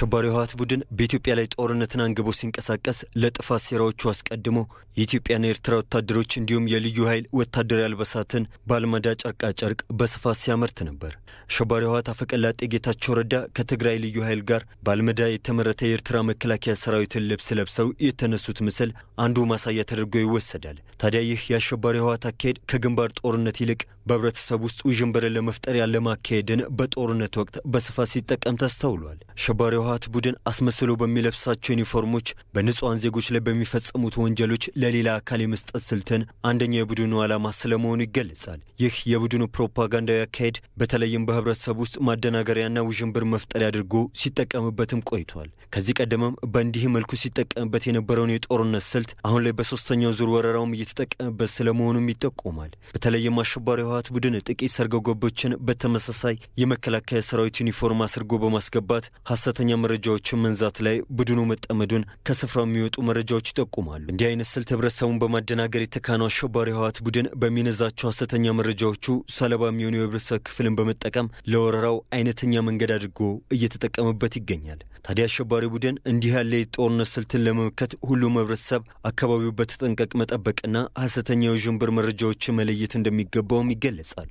አሸባሪው ህወሓት ቡድን በኢትዮጵያ ላይ ጦርነትን አንግቦ ሲንቀሳቀስ ለጥፋት ሴራዎቹ አስቀድሞ የኢትዮጵያና የኤርትራ ወታደሮች እንዲሁም የልዩ ኃይል ወታደራዊ አልባሳትን በአልመዳ ጨርቃጨርቅ በስፋት ሲያመርት ነበር። አሸባሪው ህወሓት አፈቀላጤ ጌታቸው ረዳ ከትግራይ ልዩ ኃይል ጋር በአልመዳ የተመረተ የኤርትራ መከላከያ ሰራዊትን ልብስ ለብሰው የተነሱት ምስል አንዱ ማሳያ ተደርጎ ይወሰዳል። ታዲያ ይህ የአሸባሪው ህወሓት አካሄድ ከግንባር ጦርነት ይልቅ በህብረተሰብ ውስጥ ውዥንብርን ለመፍጠር ያለማካሄድን በጦርነት ወቅት በስፋት ሲጠቀም ተስተውሏል። አሸባሪው የህወሀት ቡድን አስመስሎ በሚለብሳቸው ዩኒፎርሞች በንጹሐን ዜጎች ላይ በሚፈጸሙት ወንጀሎች ለሌላ አካል የመስጠት ስልትን አንደኛው የቡድኑ ዓላማ ስለመሆኑ ይገለጻል። ይህ የቡድኑ ፕሮፓጋንዳዊ አካሄድ በተለይም በህብረተሰብ ውስጥ ማደናገሪያና ውዥንብር መፍጠሪያ አድርጎ ሲጠቀምበትም ቆይቷል። ከዚህ ቀደምም በእንዲህ መልኩ ሲጠቀምበት የነበረውን የጦርነት ስልት አሁን ላይ በሶስተኛው ዙር ወረራውም እየተጠቀምበት ስለመሆኑም ይጠቆማል። በተለይም አሸባሪ ህወሀት ቡድን ጥቂት ሰርገጎቦችን በተመሳሳይ የመከላከያ ሰራዊት ዩኒፎርም አስርጎ በማስገባት ሀሰተኛ መረጃዎች መንዛት ላይ ቡድኑ መጠመዱን ከስፍራው የሚወጡ መረጃዎች ይጠቁማሉ። እንዲህ አይነት ስልት ህብረተሰቡን በማደናገር የተካነው አሸባሪ ህወሓት ቡድን በሚነዛቸው ሀሰተኛ መረጃዎቹ ሰለባ የሚሆኑ የህብረተሰብ ክፍልን በመጠቀም ለወረራው አይነተኛ መንገድ አድርጎ እየተጠቀመበት ይገኛል። ታዲያ አሸባሪ ቡድን እንዲህ ያለ የጦርነት ስልትን ለመመከት ሁሉም ህብረተሰብ አካባቢው በተጠንቀቅ መጠበቅና ሀሰተኛ የውዥንብር መረጃዎችን መለየት እንደሚገባውም ይገለጻል።